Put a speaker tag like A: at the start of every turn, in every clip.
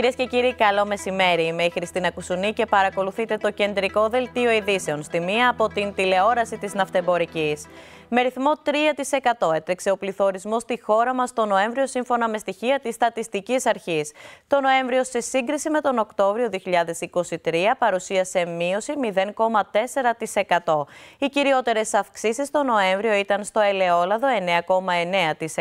A: Κυρίες και κύριοι, καλό μεσημέρι. Είμαι η Χριστίνα Κουσουνή και παρακολουθείτε το κεντρικό δελτίο ειδήσεων στη μία από την τηλεόραση της ναυτεμπορικής. Με ρυθμό 3% έτρεξε ο πληθωρισμός στη χώρα μας τον Νοέμβριο, σύμφωνα με στοιχεία της Στατιστικής Αρχής. Το Νοέμβριο, σε σύγκριση με τον Οκτώβριο 2023, παρουσίασε μείωση 0,4%. Οι κυριότερες αυξήσεις τον Νοέμβριο ήταν στο ελαιόλαδο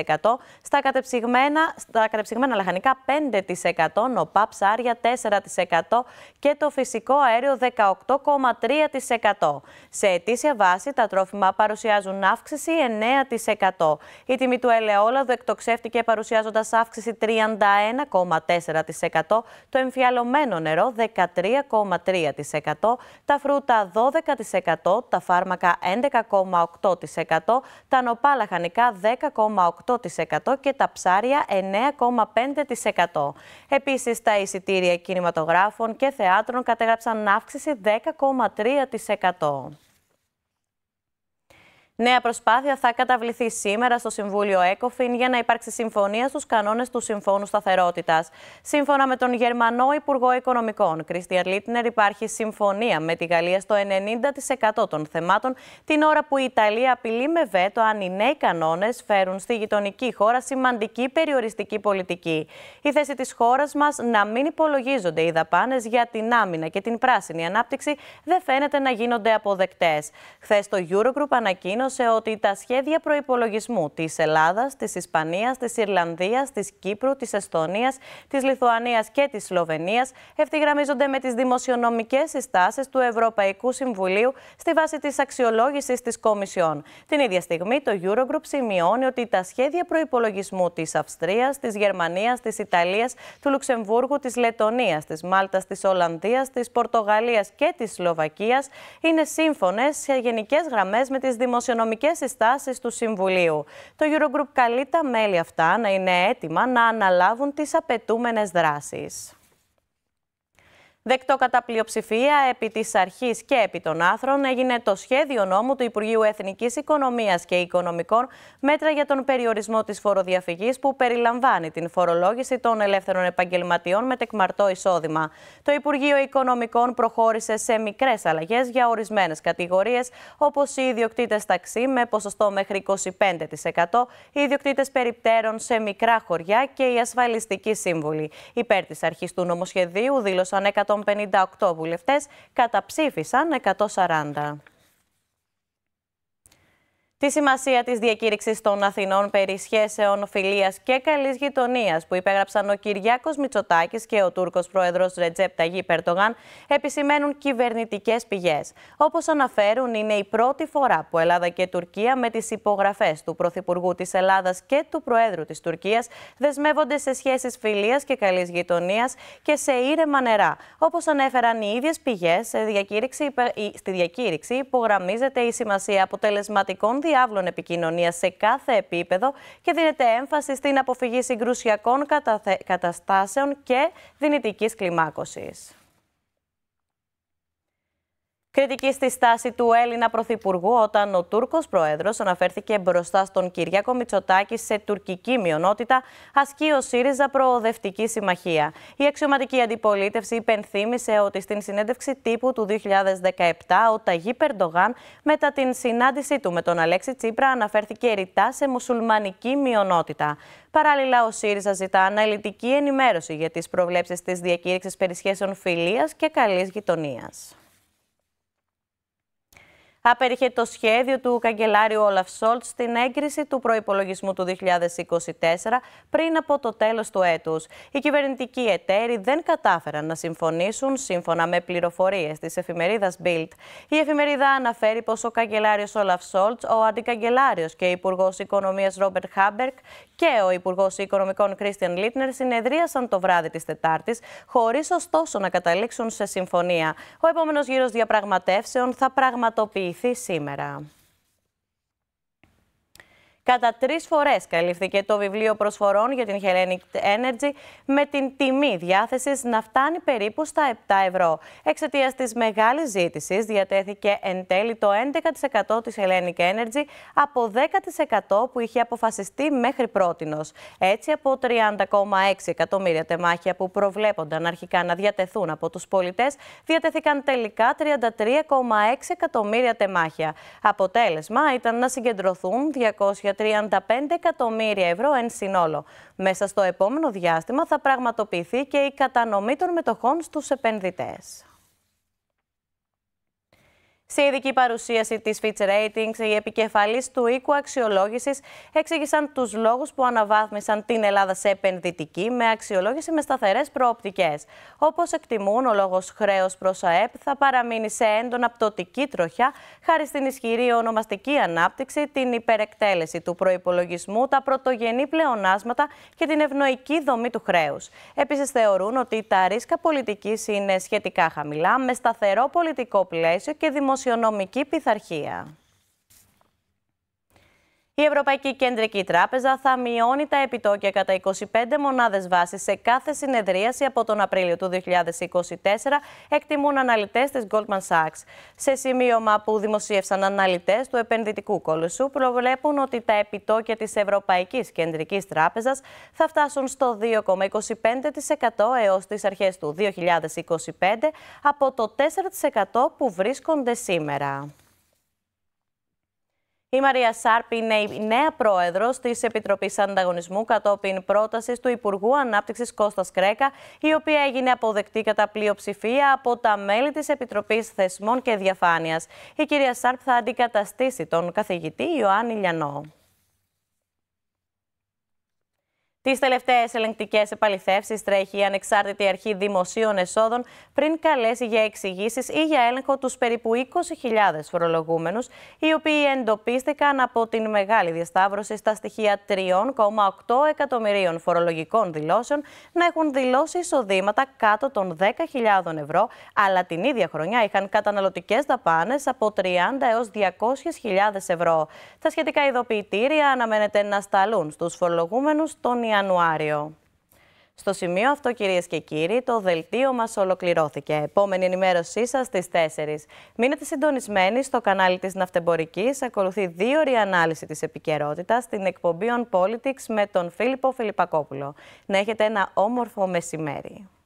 A: 9,9%, στα κατεψυγμένα, στα κατεψυγμένα λαχανικά 5%, Παψάρια ψάρια 4% και το φυσικό αέριο 18,3%. Σε ετήσια βάση τα τρόφιμα παρουσιάζουν αύξηση 9%. Η τιμή του ελαιόλαδου εκτοξεύτηκε παρουσιάζοντας αύξηση 31,4%, το εμφιαλωμένο νερό 13,3%, τα φρούτα 12%, τα φάρμακα 11,8%, τα νοπά λαχανικά 10,8% και τα ψάρια 9,5%. Επίσης, στα εισιτήρια κινηματογράφων και θεάτρων κατέγραψαν αύξηση 10,3%. Νέα προσπάθεια θα καταβληθεί σήμερα στο Συμβούλιο ΕΚΟΦΗΝ για να υπάρξει συμφωνία στους κανόνες του Συμφώνου Σταθερότητας. Σύμφωνα με τον Γερμανό Υπουργό Οικονομικών, Κριστιαν Λίτνερ, υπάρχει συμφωνία με τη Γαλλία στο 90% των θεμάτων, την ώρα που η Ιταλία απειλεί με βέτο αν οι νέοι κανόνες φέρουν στη γειτονική χώρα σημαντική περιοριστική πολιτική. Η θέση της χώρας μας να μην υπολογίζονται οι δαπάνες για την άμυνα και την πράσινη ανάπτυξη δεν φαίνεται να γίνονται αποδεκτές. Χθες το Eurogroup ανακοίνωσε ανακοίνωσε ότι τα σχέδια προπολογισμού της Ελλάδας, της Ισπανίας, της Ιρλανδίας, της Κύπρου, της Εστονίας, της Λιθουανίας και της Σλοβενίας ευθυγραμμίζονται με τις δημοσιονομικές συστάσεις του Ευρωπαϊκού Συμβουλίου στη βάση της αξιολόγησης της Κομισιόν. Την ίδια στιγμή, το Eurogroup σημειώνει ότι τα σχέδια προπολογισμού της Αυστρίας, της Γερμανίας, της Ιταλίας, του Λουξεμβούργου, της Λετωνίας, της Μάλτας, της Ολλανδίας, της Πορτογαλίας και της Σλοβακίας είναι σύμφωνες σε γενικές γραμμές με τις δημοσιονομικές οικονομικές συστάσεις του Συμβουλίου. Το Eurogroup καλεί τα μέλη αυτά να είναι έτοιμα να αναλάβουν τις απαιτούμενες δράσεις. Δεκτό κατά πλειοψηφία επί της αρχής και επί των άθρων έγινε το σχέδιο νόμου του Υπουργείου Εθνικής Οικονομίας και Οικονομικών μέτρα για τον περιορισμό της φοροδιαφυγής που περιλαμβάνει την φορολόγηση των ελεύθερων επαγγελματιών με τεκμαρτό εισόδημα. Το Υπουργείο Οικονομικών προχώρησε σε μικρές αλλαγές για ορισμένες κατηγορίες όπως οι ιδιοκτήτες ταξί με ποσοστό μέχρι 25%, οι ιδιοκτήτες περιπτέρων σε μικρά χωριά και οι ασφαλιστικοί σύμβουλοι. Υπέρ της αρχής του νομοσχεδίου δήλωσαν 158 λοιπόν, βουλευτές καταψήφισαν 140. Τη σημασία της διακήρυξης των Αθηνών περί σχέσεων φιλίας και καλής γειτονίας που υπέγραψαν ο Κυριάκος Μητσοτάκης και ο Τούρκος πρόεδρος Ρετζέπ Ταγί Περτογάν επισημαίνουν κυβερνητικές πηγές. Όπως αναφέρουν, είναι η πρώτη φορά που Ελλάδα και Τουρκία με τις υπογραφές του Πρωθυπουργού της Ελλάδας και του Προέδρου της Τουρκίας δεσμεύονται σε σχέσεις φιλίας και καλής γειτονίας και σε ήρεμα νερά. Όπως ανέφεραν οι ίδιες πηγές, στη διακήρυξη υπογραμμίζεται η σημασία αποτελεσματικών διάβλων επικοινωνίας σε κάθε επίπεδο και δίνεται έμφαση στην αποφυγή συγκρουσιακών καταστάσεων και δυνητικής κλιμάκωσης. Κριτική στη στάση του Έλληνα Πρωθυπουργού όταν ο Τούρκος Προέδρος αναφέρθηκε μπροστά στον Κυριάκο Μητσοτάκη σε τουρκική μειονότητα, ασκεί ο ΣΥΡΙΖΑ προοδευτική συμμαχία. Η αξιωματική αντιπολίτευση υπενθύμησε ότι στην συνέντευξη τύπου του 2017 ο Ταγί Περντογάν μετά την συνάντησή του με τον Αλέξη Τσίπρα αναφέρθηκε ρητά σε μουσουλμανική μειονότητα. Παράλληλα, ο ΣΥΡΙΖΑ ζητά αναλυτική ενημέρωση για τις προβλέψεις της διακήρυξης περισχέσεων φιλίας και καλής γειτονίας. Απέριχε το σχέδιο του καγκελάριου Όλαφ Σόλτ στην έγκριση του προπολογισμού του 2024 πριν από το τέλος του έτους. Οι κυβερνητικοί εταίροι δεν κατάφεραν να συμφωνήσουν σύμφωνα με πληροφορίες της εφημερίδας Bild. Η εφημερίδα αναφέρει πως ο καγκελάριος Όλαφ Σόλτ, ο αντικαγκελάριος και υπουργός Οικονομίας Ρόμπερτ Χάμπερκ και ο υπουργός Οικονομικών Κρίστιαν Λίτνερ συνεδρίασαν το βράδυ της Τετάρτης, χωρίς ωστόσο να καταλήξουν σε συμφωνία. Ο επόμενος γύρος διαπραγματεύσεων θα πραγματοποιηθεί ακολουθεί σήμερα. Κατά τρεις φορές καλύφθηκε το βιβλίο προσφορών για την Hellenic Energy με την τιμή διάθεσης να φτάνει περίπου στα 7 ευρώ. Εξαιτίας της μεγάλης ζήτησης, διατέθηκε εν τέλει το 11% της Hellenic Energy από 10% που είχε αποφασιστεί μέχρι πρώτη. Έτσι, από 30,6 εκατομμύρια τεμάχια που προβλέπονταν αρχικά να διατεθούν από τους πολιτές, διατέθηκαν τελικά 33,6 εκατομμύρια τεμάχια. Αποτέλεσμα ήταν να συγκεντρωθούν 230 35 εκατομμύρια ευρώ εν συνόλο. Μέσα στο επόμενο διάστημα θα πραγματοποιηθεί και η κατανομή των μετοχών στους επενδυτές. Σε ειδική παρουσίαση της Fitch Ratings, οι επικεφαλής του οίκου αξιολόγησης εξήγησαν τους λόγους που αναβάθμισαν την Ελλάδα σε επενδυτική με αξιολόγηση με σταθερές προοπτικές. Όπως εκτιμούν, ο λόγος χρέος προς ΑΕΠ θα παραμείνει σε έντονα πτωτική τροχιά χάρη στην ισχυρή ονομαστική ανάπτυξη, την υπερεκτέλεση του προϋπολογισμού, τα πρωτογενή πλεονάσματα και την ευνοϊκή δομή του χρέους. Επίσης, θεωρούν ότι τα ρίσκα πολιτικής είναι σχετικά χαμηλά, με σταθερό πολιτικό πλαίσιο και δημοσιογραφικό δημοσιονομική πειθαρχία. Η Ευρωπαϊκή Κεντρική Τράπεζα θα μειώνει τα επιτόκια κατά 25 μονάδες βάσης σε κάθε συνεδρίαση από τον Απρίλιο του 2024, εκτιμούν αναλυτές της Goldman Sachs. Σε σημείωμα που δημοσίευσαν αναλυτές του επενδυτικού κόλουσου, προβλέπουν ότι τα επιτόκια της Ευρωπαϊκής Κεντρικής Τράπεζας θα φτάσουν στο 2,25% έως τις αρχές του 2025 από το 4% που βρίσκονται σήμερα. Η Μαρία Σάρπ είναι η νέα πρόεδρος της Επιτροπής Ανταγωνισμού κατόπιν πρότασης του Υπουργού Ανάπτυξης Κώστας Κρέκα, η οποία έγινε αποδεκτή κατά πλειοψηφία από τα μέλη της Επιτροπής Θεσμών και Διαφάνειας. Η κυρία Σάρπ θα αντικαταστήσει τον καθηγητή Ιωάννη Λιανό. Τις τελευταίες ελεγκτικές επαληθεύσεις τρέχει η Ανεξάρτητη Αρχή Δημοσίων Εσόδων πριν καλέσει για εξηγήσεις ή για έλεγχο τους περίπου 20.000 φορολογούμενους, οι οποίοι εντοπίστηκαν από την μεγάλη διασταύρωση στα στοιχεία 3,8 εκατομμυρίων φορολογικών δηλώσεων να έχουν δηλώσει εισοδήματα κάτω των 10.000 ευρώ, αλλά την ίδια χρονιά είχαν καταναλωτικές δαπάνες από 30 έω 200.000 ευρώ. Τα σχετικά ειδοποιητήρια αναμένεται να σταλούν στους φορολογούμενους τον Ιανουάριο. Ιανουάριο. Στο σημείο αυτό, κυρίες και κύριοι, το δελτίο μας ολοκληρώθηκε. Επόμενη ενημέρωσή σας στις 4. Μείνετε συντονισμένοι στο κανάλι της Ναυτεμπορικής. Ακολουθεί δίωρη ανάλυση της επικαιρότητας στην εκπομπή On Politics με τον Φίλιππο Φιλιππακόπουλο. Να έχετε ένα όμορφο μεσημέρι.